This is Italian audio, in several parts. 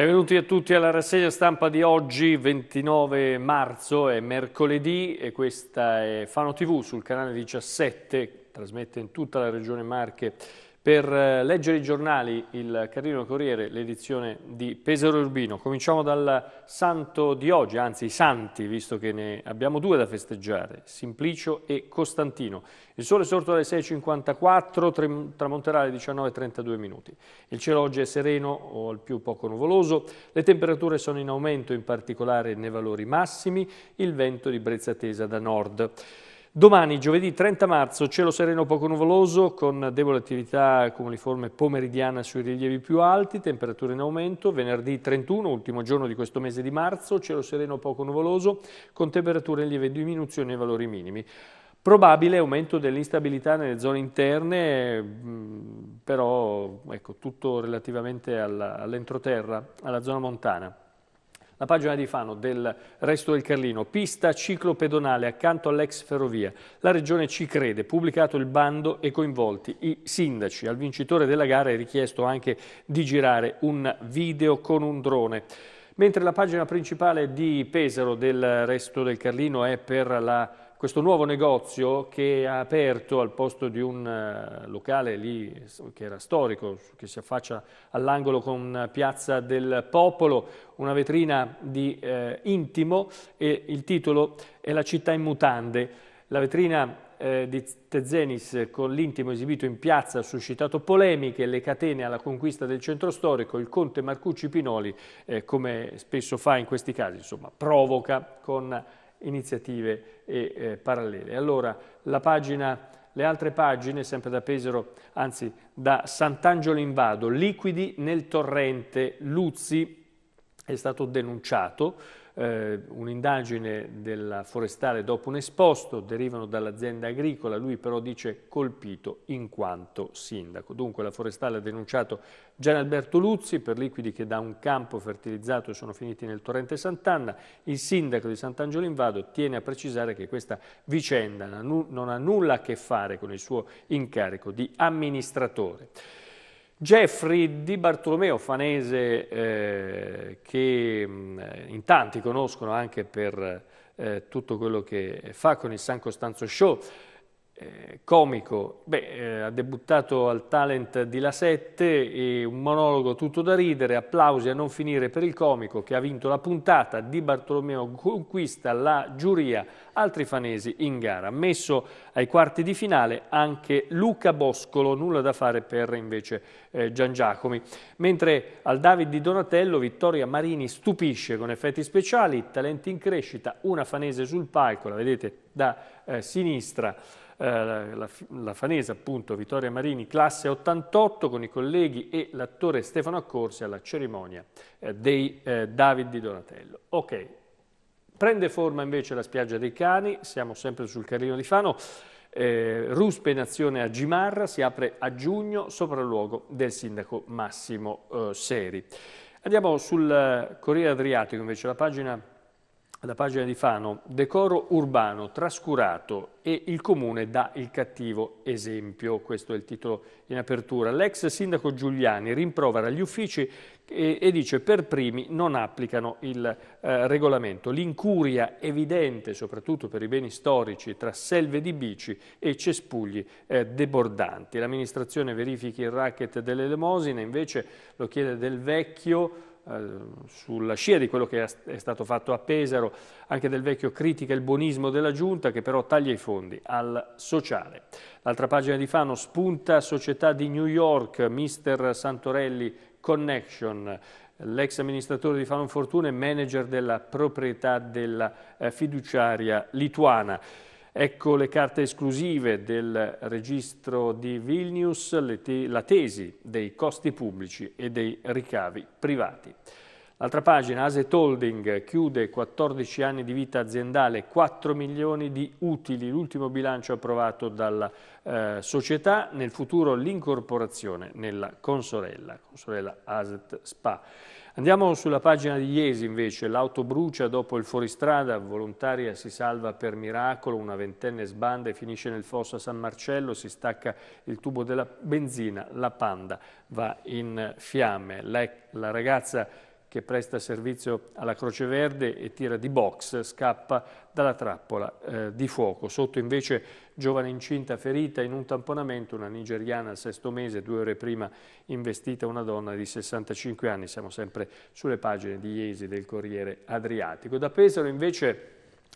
Benvenuti a tutti alla rassegna stampa di oggi, 29 marzo, è mercoledì e questa è Fano TV sul canale 17, trasmette in tutta la regione Marche per eh, leggere i giornali, il Carrino Corriere, l'edizione di Pesaro Urbino. Cominciamo dal santo di oggi, anzi i santi, visto che ne abbiamo due da festeggiare, Simplicio e Costantino. Il sole è sorto alle 6.54, tramonterà alle 19.32 minuti. Il cielo oggi è sereno o al più poco nuvoloso, le temperature sono in aumento, in particolare nei valori massimi, il vento di brezza tesa da nord. Domani, giovedì 30 marzo, cielo sereno poco nuvoloso con debole attività comuniforme pomeridiana sui rilievi più alti, temperature in aumento. Venerdì 31, ultimo giorno di questo mese di marzo, cielo sereno poco nuvoloso con temperature in lieve diminuzione ai valori minimi. Probabile aumento dell'instabilità nelle zone interne, però ecco, tutto relativamente all'entroterra, alla zona montana. La pagina di Fano del resto del Carlino, pista ciclopedonale accanto all'ex ferrovia. La regione ci crede, pubblicato il bando e coinvolti i sindaci. Al vincitore della gara è richiesto anche di girare un video con un drone. Mentre la pagina principale di Pesaro del resto del Carlino è per la questo nuovo negozio che ha aperto al posto di un eh, locale lì che era storico, che si affaccia all'angolo con Piazza del Popolo, una vetrina di eh, intimo e il titolo è La città in mutande. La vetrina eh, di Tezenis con l'intimo esibito in piazza ha suscitato polemiche, le catene alla conquista del centro storico, il conte Marcucci Pinoli, eh, come spesso fa in questi casi, insomma, provoca con iniziative e, eh, parallele. Allora, la pagina, le altre pagine, sempre da Pesaro, anzi da Sant'Angelo in Vado, liquidi nel torrente, Luzzi è stato denunciato, eh, un'indagine della forestale dopo un esposto, derivano dall'azienda agricola, lui però dice colpito in quanto sindaco. Dunque la forestale ha denunciato Gian Alberto Luzzi per liquidi che da un campo fertilizzato sono finiti nel torrente Sant'Anna, il sindaco di Sant'Angelo Invado tiene a precisare che questa vicenda non ha nulla a che fare con il suo incarico di amministratore. Jeffrey Di Bartolomeo, fanese eh, che mm, in tanti conoscono anche per eh, tutto quello che fa con il San Costanzo Show, eh, comico, Beh, eh, ha debuttato al talent di La 7, un monologo tutto da ridere, applausi a non finire per il comico che ha vinto la puntata, Di Bartolomeo conquista la giuria, altri fanesi in gara. Messo ai quarti di finale anche Luca Boscolo, nulla da fare per invece eh, Gian Giacomi. Mentre al David di Donatello Vittoria Marini stupisce con effetti speciali, talenti in crescita, una fanese sul palco, la vedete da eh, sinistra, eh, la, la, fanese appunto Vittoria Marini, classe 88, con i colleghi e l'attore Stefano Accorsi alla cerimonia eh, dei eh, David di Donatello. Ok, prende forma invece la spiaggia dei cani, siamo sempre sul Carlino di Fano, eh, Ruspe in azione a Gimarra, si apre a giugno, sopralluogo del sindaco Massimo eh, Seri. Andiamo sul eh, Corriere Adriatico invece, la pagina la pagina di Fano, decoro urbano trascurato e il comune dà il cattivo esempio, questo è il titolo in apertura. L'ex sindaco Giuliani rimprovera gli uffici e, e dice per primi non applicano il eh, regolamento. L'incuria evidente soprattutto per i beni storici tra selve di bici e cespugli eh, debordanti. L'amministrazione verifichi il racket delle dell'elemosina, invece lo chiede del vecchio eh, sulla scia di quello che è stato fatto a Pesaro, anche del vecchio critica il buonismo della giunta che però taglia i fondi al sociale. L'altra pagina di Fano spunta società di New York, Mr. Santorelli Connection, l'ex amministratore di Fano Fortuna e manager della proprietà della eh, fiduciaria lituana. Ecco le carte esclusive del registro di Vilnius, te la tesi dei costi pubblici e dei ricavi privati. L'altra pagina, Aset Holding chiude 14 anni di vita aziendale, 4 milioni di utili, l'ultimo bilancio approvato dalla eh, società, nel futuro l'incorporazione nella consorella, consorella Aset Spa. Andiamo sulla pagina di Iesi invece, l'auto brucia dopo il fuoristrada, volontaria si salva per miracolo, una ventenne sbanda e finisce nel fosso a San Marcello, si stacca il tubo della benzina, la panda va in fiamme. La, la ragazza che presta servizio alla Croce Verde e tira di box, scappa dalla trappola eh, di fuoco. Sotto invece giovane incinta ferita in un tamponamento, una nigeriana al sesto mese, due ore prima investita una donna di 65 anni. Siamo sempre sulle pagine di Iesi del Corriere Adriatico. Da Pesaro invece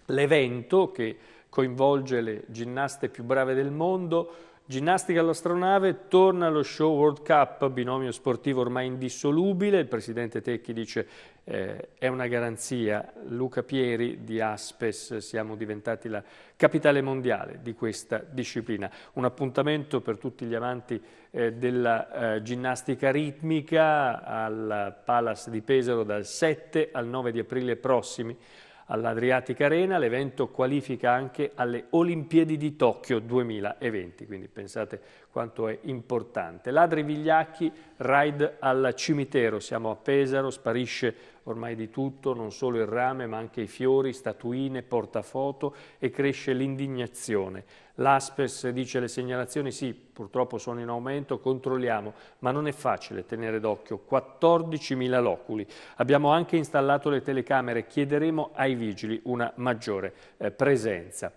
l'evento che coinvolge le ginnaste più brave del mondo, Ginnastica all'astronave, torna allo show World Cup, binomio sportivo ormai indissolubile, il presidente Tecchi dice eh, è una garanzia, Luca Pieri di Aspes siamo diventati la capitale mondiale di questa disciplina, un appuntamento per tutti gli amanti eh, della eh, ginnastica ritmica al Palace di Pesaro dal 7 al 9 di aprile prossimi all'Adriatic Arena, l'evento qualifica anche alle Olimpiadi di Tokyo 2020, quindi pensate quanto è importante. Ladri Vigliacchi, ride al cimitero, siamo a Pesaro, sparisce ormai di tutto, non solo il rame ma anche i fiori, statuine, portafoto e cresce l'indignazione. L'Aspes dice le segnalazioni sì, purtroppo sono in aumento, controlliamo, ma non è facile tenere d'occhio 14.000 loculi. Abbiamo anche installato le telecamere, chiederemo ai vigili una maggiore eh, presenza.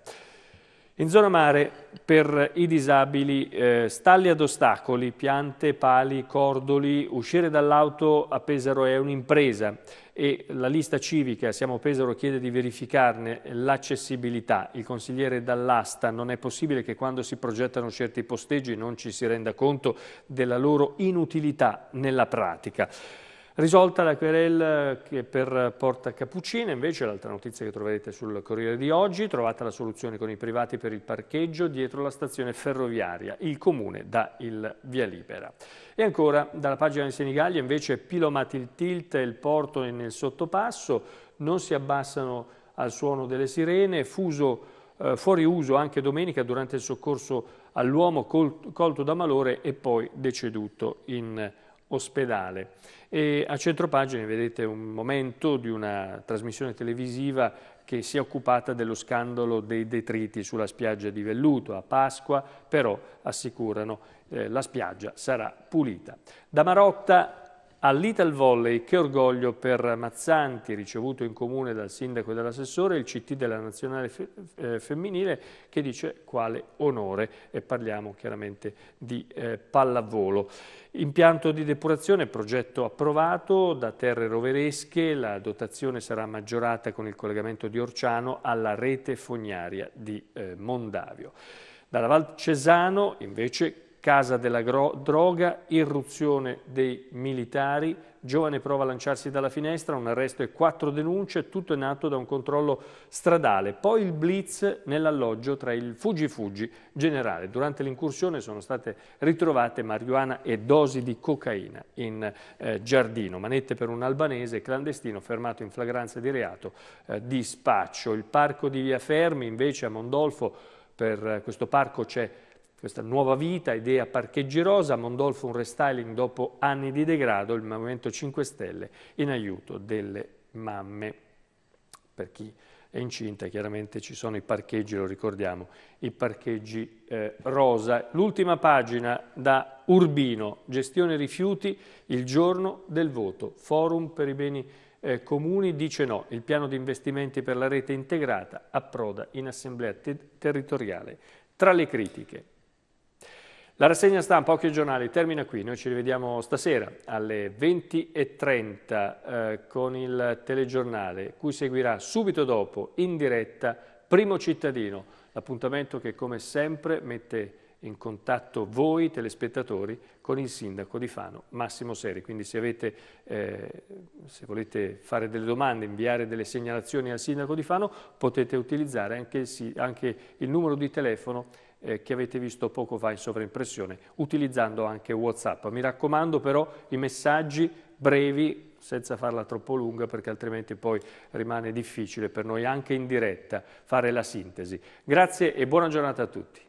In zona mare per i disabili eh, stalli ad ostacoli, piante, pali, cordoli, uscire dall'auto a Pesaro è un'impresa e la lista civica Siamo Pesaro chiede di verificarne l'accessibilità. Il consigliere dall'asta non è possibile che quando si progettano certi posteggi non ci si renda conto della loro inutilità nella pratica. Risolta la querela per Porta Cappuccina, invece l'altra notizia che troverete sul Corriere di oggi, trovata la soluzione con i privati per il parcheggio dietro la stazione ferroviaria, il comune dà il via libera. E ancora dalla pagina di Senigallia invece Pilomati il tilt e il porto nel sottopasso, non si abbassano al suono delle sirene, fuso eh, fuori uso anche domenica durante il soccorso all'uomo col colto da malore e poi deceduto in ospedale. E a centro centropagine vedete un momento di una trasmissione televisiva che si è occupata dello scandalo dei detriti sulla spiaggia di Velluto a Pasqua, però assicurano eh, la spiaggia sarà pulita. Da Marotta All'Ital Volley, che orgoglio per Mazzanti, ricevuto in comune dal sindaco e dall'assessore, il CT della nazionale eh, femminile, che dice quale onore, e parliamo chiaramente di eh, pallavolo. Impianto di depurazione, progetto approvato da Terre Roveresche, la dotazione sarà maggiorata con il collegamento di Orciano alla rete fognaria di eh, Mondavio. Dalla Val Cesano invece casa della droga, irruzione dei militari, giovane prova a lanciarsi dalla finestra, un arresto e quattro denunce, tutto è nato da un controllo stradale. Poi il blitz nell'alloggio tra il fuggi-fuggi generale. Durante l'incursione sono state ritrovate marijuana e dosi di cocaina in eh, giardino, manette per un albanese clandestino fermato in flagranza di reato eh, di spaccio. Il parco di Via Fermi invece a Mondolfo, per eh, questo parco c'è questa nuova vita, idea parcheggi rosa, Mondolfo un restyling dopo anni di degrado, il Movimento 5 Stelle in aiuto delle mamme. Per chi è incinta chiaramente ci sono i parcheggi, lo ricordiamo, i parcheggi eh, rosa. L'ultima pagina da Urbino, gestione rifiuti, il giorno del voto, forum per i beni eh, comuni dice no, il piano di investimenti per la rete integrata approda in assemblea te territoriale. Tra le critiche, la rassegna stampa Occhio Giornali termina qui, noi ci rivediamo stasera alle 20.30 eh, con il telegiornale, cui seguirà subito dopo, in diretta, Primo Cittadino, l'appuntamento che come sempre mette in contatto voi telespettatori con il sindaco di Fano Massimo Seri. Quindi se, avete, eh, se, volete fare delle domande, inviare delle segnalazioni al sindaco di Fano potete utilizzare anche il, anche il numero di telefono eh, che avete visto poco fa in sovraimpressione, utilizzando anche Whatsapp. Mi raccomando però i messaggi brevi, senza farla troppo lunga, perché altrimenti poi rimane difficile per noi, anche in diretta, fare la sintesi. Grazie e buona giornata a tutti.